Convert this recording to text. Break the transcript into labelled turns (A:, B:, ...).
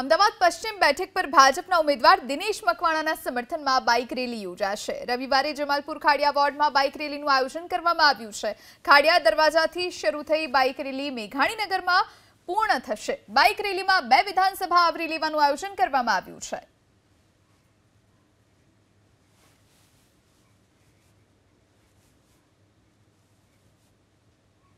A: અમદાવાદ પશ્ચિમ બેઠક પર ભાજપના ઉમેદવાર દિનેશ મકવાણાના સમર્થનમાં બાઇક રેલી યોજાશે રવિવારે જમાલપુર ખાડિયા વોર્ડમાં બાઇક રેલીનું આયોજન કરવામાં આવ્યું છે ખાડિયા દરવાજાથી શરૂ થઈ બાઇક રેલી મેઘાણી નગરમાં પૂર્ણ થશે બાઇક રેલીમાં બે વિધાનસભા આવરી લેવાનો આયોજન કરવામાં આવ્યું છે